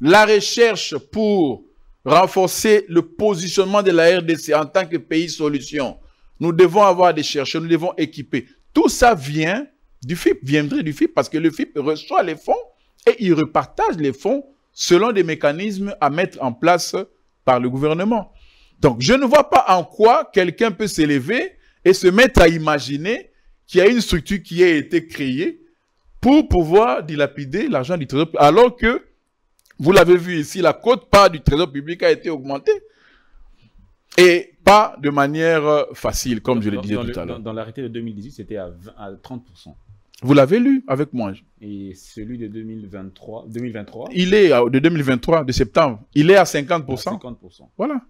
La recherche pour renforcer le positionnement de la RDC en tant que pays solution. Nous devons avoir des chercheurs, nous devons équiper. Tout ça vient du FIP, viendrait du FIP, parce que le FIP reçoit les fonds et il repartage les fonds selon des mécanismes à mettre en place par le gouvernement. Donc, je ne vois pas en quoi quelqu'un peut s'élever et se mettre à imaginer qu'il y a une structure qui a été créée pour pouvoir dilapider l'argent du trésor public. Alors que, vous l'avez vu ici, la cote part du trésor public a été augmentée. Et pas de manière euh, facile, comme je le disais tout à l'heure. Dans, l'arrêté de 2018, c'était à 30%. Vous l'avez lu avec moi. Et celui de 2023, 2023 Il est euh, de 2023, de septembre. Il est à 50%. 50%. Voilà.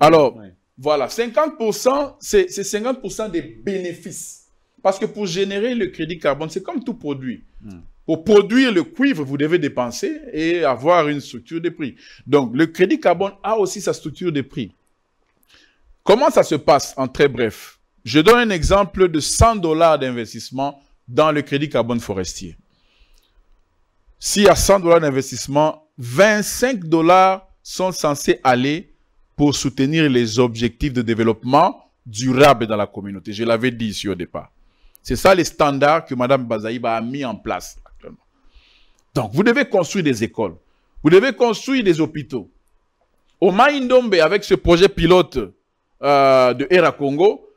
Alors, voilà, 50%, c'est 50% des bénéfices. Parce que pour générer le crédit carbone, c'est comme tout produit. Hmm. Pour produire le cuivre, vous devez dépenser et avoir une structure de prix. Donc, le crédit carbone a aussi sa structure de prix. Comment ça se passe en très bref Je donne un exemple de 100 dollars d'investissement dans le crédit carbone forestier. S'il y a 100 dollars d'investissement, 25 dollars sont censés aller pour soutenir les objectifs de développement durable dans la communauté. Je l'avais dit ici au départ. C'est ça les standards que Mme Bazaïba a mis en place actuellement. Donc, vous devez construire des écoles. Vous devez construire des hôpitaux. Au Maïndombe, avec ce projet pilote euh, de Era Congo,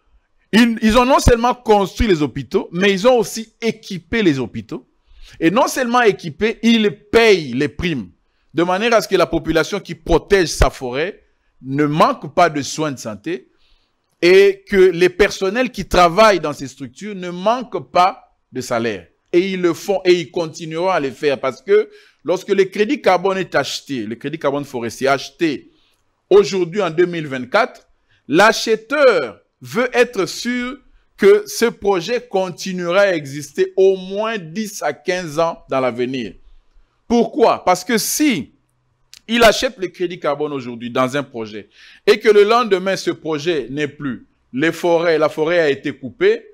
ils, ont non seulement construit les hôpitaux, mais ils ont aussi équipé les hôpitaux. Et non seulement équipé, ils payent les primes, de manière à ce que la population qui protège sa forêt ne manque pas de soins de santé et que les personnels qui travaillent dans ces structures ne manquent pas de salaire. Et ils le font et ils continueront à le faire parce que lorsque le crédit carbone est acheté, le crédit carbone forestier acheté aujourd'hui en 2024, l'acheteur veut être sûr que ce projet continuera à exister au moins 10 à 15 ans dans l'avenir. Pourquoi Parce que si il achète le crédit carbone aujourd'hui dans un projet et que le lendemain, ce projet n'est plus, les forêts, la forêt a été coupée,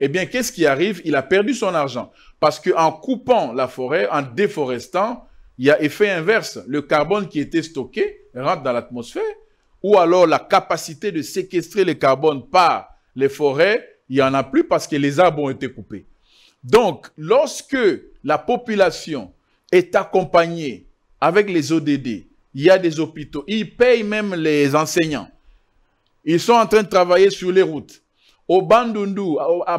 eh bien, qu'est-ce qui arrive Il a perdu son argent. Parce qu'en coupant la forêt, en déforestant, il y a effet inverse. Le carbone qui était stocké rentre dans l'atmosphère ou alors la capacité de séquestrer le carbone par les forêts, il n'y en a plus parce que les arbres ont été coupés. Donc, lorsque la population est accompagnée avec les ODD, il y a des hôpitaux, ils payent même les enseignants. Ils sont en train de travailler sur les routes. Au Bandundu, à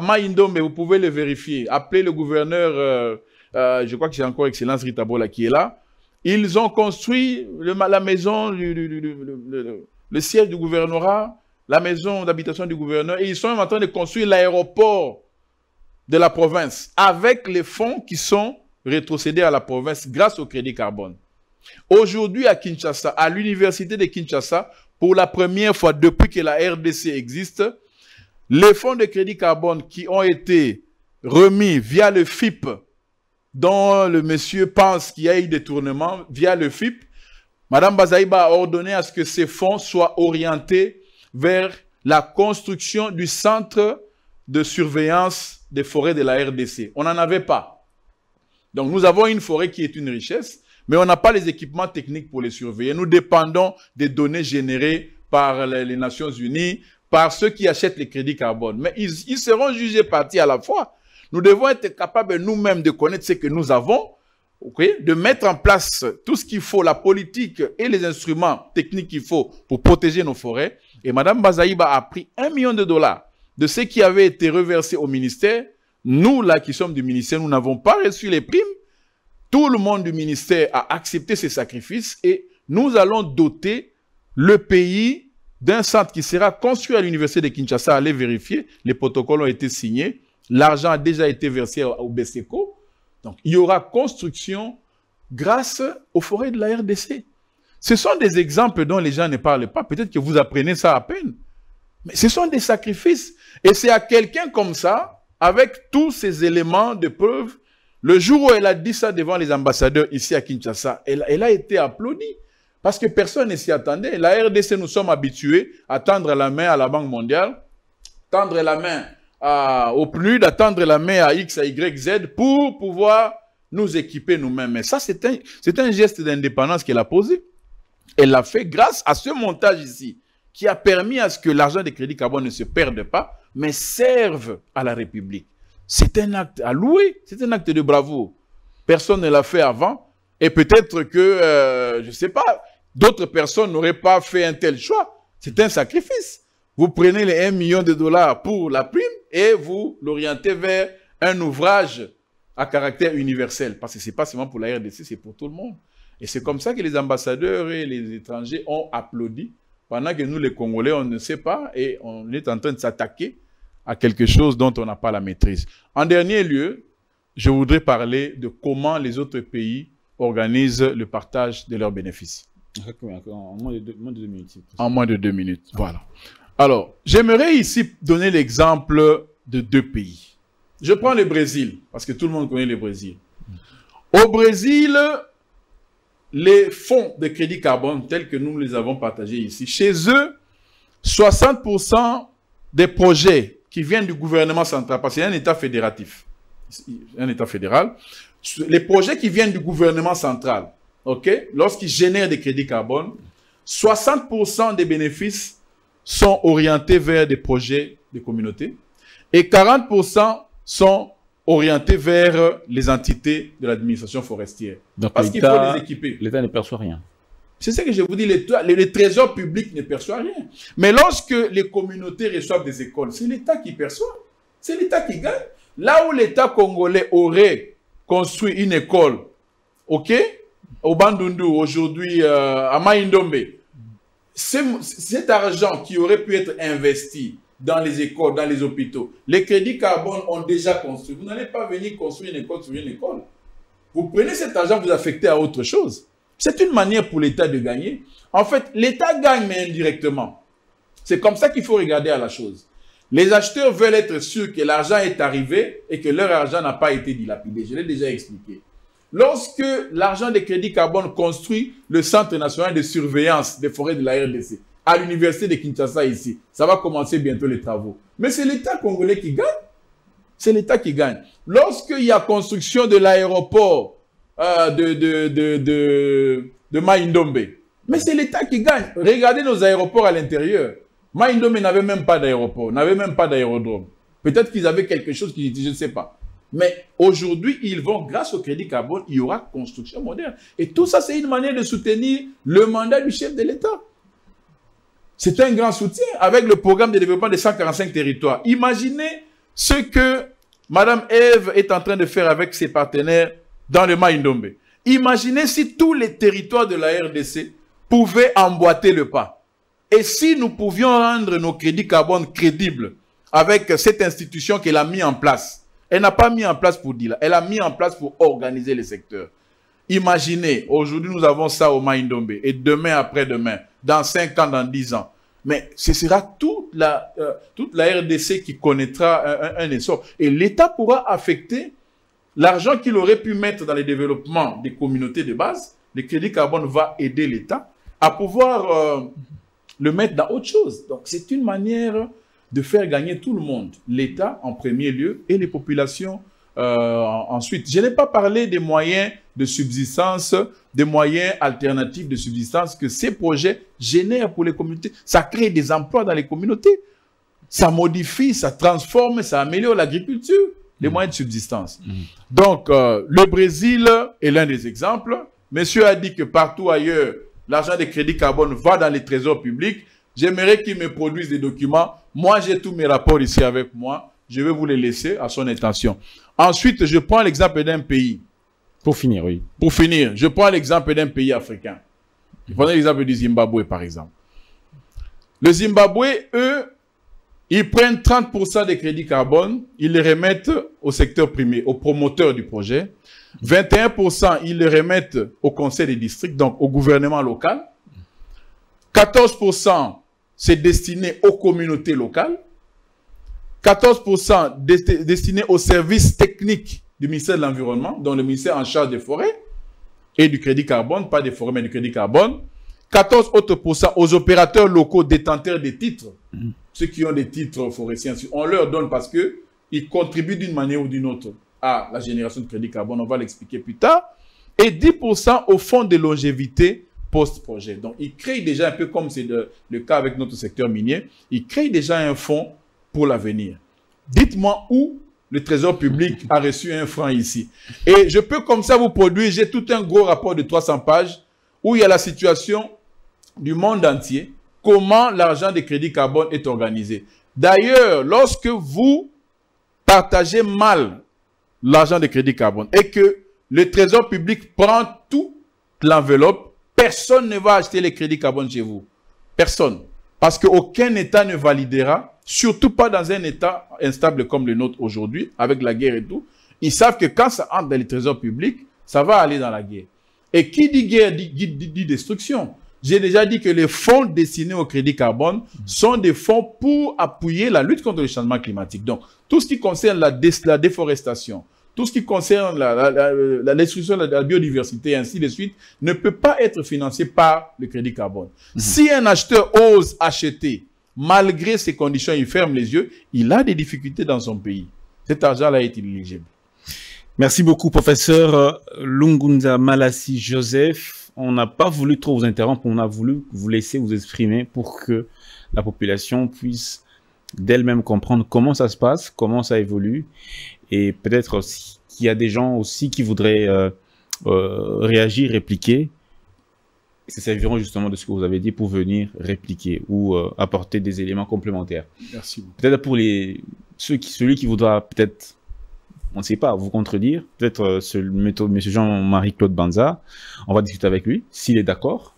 mais vous pouvez le vérifier. Appelez le gouverneur, euh, euh, je crois que c'est encore Excellence Ritabola qui est là. Ils ont construit la maison, le, siège du gouvernorat, la maison d'habitation du gouverneur, et ils sont en train de construire l'aéroport de la province avec les fonds qui sont rétrocédés à la province grâce au crédit carbone. Aujourd'hui, à Kinshasa, à l'université de Kinshasa, pour la première fois depuis que la RDC existe, les fonds de crédit carbone qui ont été remis via le FIP dont le monsieur pense qu'il y a eu détournement via le FIP, Madame Bazaïba a ordonné à ce que ces fonds soient orientés vers la construction du centre de surveillance des forêts de la RDC. On n'en avait pas. Donc nous avons une forêt qui est une richesse, mais on n'a pas les équipements techniques pour les surveiller. Nous dépendons des données générées par les Nations Unies, par ceux qui achètent les crédits carbone. Mais ils, ils seront jugés partis à la fois. Nous devons être capables nous-mêmes de connaître ce que nous avons, de mettre en place tout ce qu'il faut, la politique et les instruments techniques qu'il faut pour protéger nos forêts. Et Mme Bazaïba a pris un million de dollars de ce qui avait été reversé au ministère. Nous, là, qui sommes du ministère, nous n'avons pas reçu les primes. Tout le monde du ministère a accepté ces sacrifices et nous allons doter le pays d'un centre qui sera construit à l'université de Kinshasa. Allez vérifier, les protocoles ont été signés. L'argent a déjà été versé au BSECO. Donc, il y aura construction grâce aux forêts de la RDC. Ce sont des exemples dont les gens ne parlent pas. Peut-être que vous apprenez ça à peine. Mais ce sont des sacrifices. Et c'est à quelqu'un comme ça, avec tous ces éléments de preuve, le jour où elle a dit ça devant les ambassadeurs ici à Kinshasa, elle, elle a été applaudie. Parce que personne ne s'y attendait. La RDC, nous sommes habitués à tendre la main à la Banque mondiale, tendre la main au plus d'attendre la main à X, à Y, Z pour pouvoir nous équiper nous-mêmes. Mais ça, c'est un, geste d'indépendance qu'elle a posé. Elle l'a fait grâce à ce montage ici qui a permis à ce que l'argent des crédits carbone ne se perde pas, mais serve à la République. C'est un acte à louer, c'est un acte de bravoure. Personne ne l'a fait avant, et peut-être que, euh, je ne sais pas, d'autres personnes n'auraient pas fait un tel choix. C'est un sacrifice vous prenez les 1 million de dollars pour la prime et vous l'orientez vers un ouvrage à caractère universel. Parce que ce n'est pas seulement pour la RDC, c'est pour tout le monde. Et c'est comme ça que les ambassadeurs et les étrangers ont applaudi, pendant que nous, les Congolais, on ne sait pas et on est en train de s'attaquer à quelque chose dont on n'a pas la maîtrise. En dernier lieu, je voudrais parler de comment les autres pays organisent le partage de leurs bénéfices. En moins de deux, minutes. En moins de deux minutes, voilà. Alors, j'aimerais ici donner l'exemple de deux pays. Je prends le Brésil, parce que tout le monde connaît le Brésil. Au Brésil, les fonds de crédit carbone tels que nous les avons partagés ici, chez eux, 60% des projets qui viennent du gouvernement central, parce qu'il y a un État fédératif, un État fédéral, les projets qui viennent du gouvernement central, ok, lorsqu'ils génèrent des crédits carbone, 60% des bénéfices sont orientés vers des projets de communautés et 40% sont orientés vers les entités de l'administration forestière. parce qu'il faut les équiper. L'État ne perçoit rien. C'est ce que je vous dis, les, trésors publics ne perçoivent rien. Mais lorsque les communautés reçoivent des écoles, c'est l'État qui perçoit, c'est l'État qui gagne. Là où l'État congolais aurait construit une école, ok, au Bandundu, aujourd'hui euh, à Maïndombe, cet argent qui aurait pu être investi dans les écoles, dans les hôpitaux, les crédits carbone ont déjà construit. Vous n'allez pas venir construire une école sur une école. Vous prenez cet argent, vous affectez à autre chose. C'est une manière pour l'État de gagner. En fait, l'État gagne, mais indirectement. C'est comme ça qu'il faut regarder à la chose. Les acheteurs veulent être sûrs que l'argent est arrivé et que leur argent n'a pas été dilapidé. Je l'ai déjà expliqué. Lorsque l'argent des crédits carbone construit le Centre national de surveillance des forêts de la RDC, à l'université de Kinshasa ici, ça va commencer bientôt les travaux. Mais c'est l'État congolais qui gagne. C'est l'État qui gagne. Lorsqu'il y a construction de l'aéroport euh, de, de, de Maïndombe, mais c'est l'État qui gagne. Regardez nos aéroports à l'intérieur. Maïndombe n'avait même pas d'aéroport, n'avait même pas d'aérodrome. Peut-être qu'ils avaient quelque chose qui, je ne sais pas. Mais aujourd'hui, ils vont, grâce au crédit carbone, il y aura construction moderne. Et tout ça, c'est une manière de soutenir le mandat du chef de l'État. C'est un grand soutien avec le programme de développement des 145 territoires. Imaginez ce que Mme Eve est en train de faire avec ses partenaires dans le Maïndombe. Imaginez si tous les territoires de la RDC pouvaient emboîter le pas. Et si nous pouvions rendre nos crédits carbone crédibles avec cette institution qu'elle a mise en place, elle n'a pas mis en place pour dire, elle a mis en place pour organiser les secteurs. Imaginez, aujourd'hui nous avons ça au Maïndombe et demain après-demain, dans 5 ans, dans 10 ans. Mais ce sera toute la, euh, toute la RDC qui connaîtra un, essor. Et l'État pourra affecter l'argent qu'il aurait pu mettre dans le développement des communautés de base. Le crédit carbone va aider l'État à pouvoir euh, le mettre dans autre chose. Donc c'est une manière de faire gagner tout le monde, l'État en premier lieu et les populations euh, ensuite. Je n'ai pas parlé des moyens de subsistance, des moyens alternatifs de subsistance que ces projets génèrent pour les communautés. Ça crée des emplois dans les communautés. Ça modifie, ça transforme, ça améliore l'agriculture, les mmh. moyens de subsistance. Mmh. Donc, euh, le Brésil est l'un des exemples. Monsieur a dit que partout ailleurs, l'argent des crédits carbone va dans les trésors publics. J'aimerais qu'il me produise des documents moi, j'ai tous mes rapports ici avec moi. Je vais vous les laisser à son intention. Ensuite, je prends l'exemple d'un pays. Pour finir, oui. Pour finir, je prends l'exemple d'un pays africain. Je prends l'exemple du Zimbabwe, par exemple. Le Zimbabwe, eux, ils prennent 30% des crédits carbone, ils les remettent au secteur primaire, aux promoteurs du projet. 21%, ils les remettent au conseil des districts, donc au gouvernement local. 14%, c'est destiné aux communautés locales. 14% destinés destiné aux services techniques du ministère de l'Environnement, dont le ministère en charge des forêts et du crédit carbone, pas des forêts, mais du crédit carbone. 14 autres aux opérateurs locaux détenteurs des titres, ceux qui ont des titres forestiers. On leur donne parce qu'ils contribuent d'une manière ou d'une autre à la génération de crédit carbone. On va l'expliquer plus tard. Et 10% au fonds de longévité post-projet. Donc, il crée déjà, un peu comme c'est le cas avec notre secteur minier, il crée déjà un fonds pour l'avenir. Dites-moi où le Trésor public a reçu un franc ici. Et je peux comme ça vous produire, j'ai tout un gros rapport de 300 pages où il y a la situation du monde entier, comment l'argent des crédits carbone est organisé. D'ailleurs, lorsque vous partagez mal l'argent des crédits carbone et que le Trésor public prend toute l'enveloppe, personne ne va acheter les crédits carbone chez vous. Personne. Parce qu'aucun État ne validera, surtout pas dans un État instable comme le nôtre aujourd'hui, avec la guerre et tout. Ils savent que quand ça entre dans les trésors publics, ça va aller dans la guerre. Et qui dit guerre dit, destruction. J'ai déjà dit que les fonds destinés au crédit carbone sont des fonds pour appuyer la lutte contre le changement climatique. Donc, tout ce qui concerne la déforestation, tout ce qui concerne la, destruction de la biodiversité, ainsi de suite, ne peut pas être financé par le crédit carbone. Mhm. Si un acheteur ose acheter, malgré ces conditions, il ferme les yeux, il a des difficultés dans son pays. Cet argent-là est inéligible. Merci beaucoup, professeur Lungunza Malassi Joseph. On n'a pas voulu trop vous interrompre, on a voulu vous laisser vous exprimer pour que la population puisse d'elle-même comprendre comment ça se passe, comment ça évolue et peut-être qu'il y a des gens aussi qui voudraient euh, euh, réagir, répliquer, se serviront justement de ce que vous avez dit pour venir répliquer ou euh, apporter des éléments complémentaires. Merci. Peut-être pour les, ceux qui, celui qui voudra peut-être, on ne sait pas, vous contredire, peut-être M. Jean-Marie-Claude Banza, on va discuter avec lui, s'il est d'accord.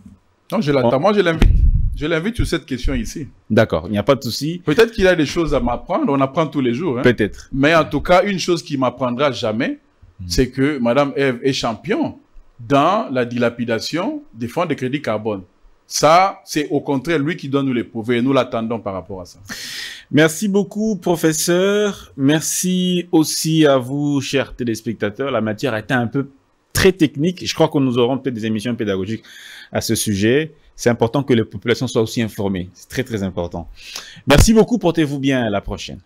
Non, je l'attends, moi je l'invite. Je l'invite sur cette question ici. D'accord, il n'y a pas de souci. Peut-être qu'il a des choses à m'apprendre, on apprend tous les jours. Hein. Peut-être. Mais en tout cas, une chose qui m'apprendra jamais, hmm. c'est que Madame Eve est champion dans la dilapidation des fonds de crédit carbone. Ça, c'est au contraire lui qui donne nous les et nous l'attendons par rapport à ça. Merci beaucoup, professeur. Merci aussi à vous, chers téléspectateurs. La matière a été un peu très technique. Je crois que nous aurons peut-être des émissions pédagogiques à ce sujet. C'est important que les populations soient aussi informées. C'est très, très important. Merci beaucoup. Portez-vous bien. À la prochaine.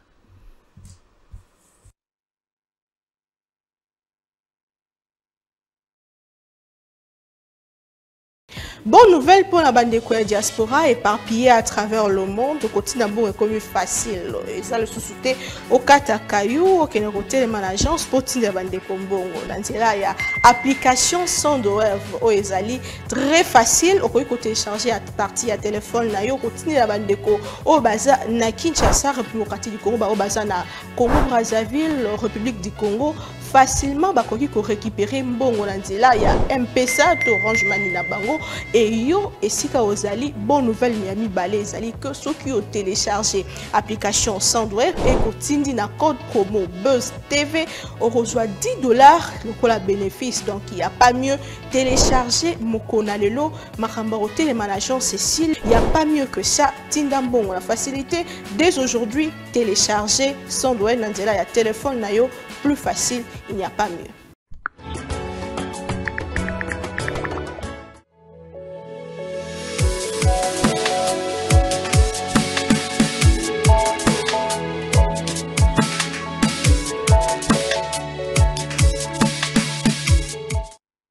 Bonne nouvelle pour la bande de diaspora éparpillée à travers le monde. Côté d'abord est comme facile. Et ça le sous-souté au Katakayou, au Kenokote, les managements, pour la bande de Kombongo. Là, il y a application sans d'oeuvre au Ezali. Très facile. Au côté chargé à partir à téléphone, na yo, la bande de au Baza, na Kinshasa, République du Congo, au Baza, na Congo, Brazzaville, République du Congo. Facilement, bakoki ko récupérer Mbongo, là, il y a MPSA, Orange Mani, na Bango. eyo esika ozali bonne nouvelle ya mibale ezali ke soki otélécharge application sandware ekotindi na code promo bus tv okozwa 10 dollars lokola bénéfice donc ya pas mieux télécharge moko na lelo makambo kotelema na jean cécile ya pas mieux que ça tinda mbongo na facilité dès aujourd'hui télécharge sandware na nzela ya téléphone na yo plus facile il n'y a pas mieux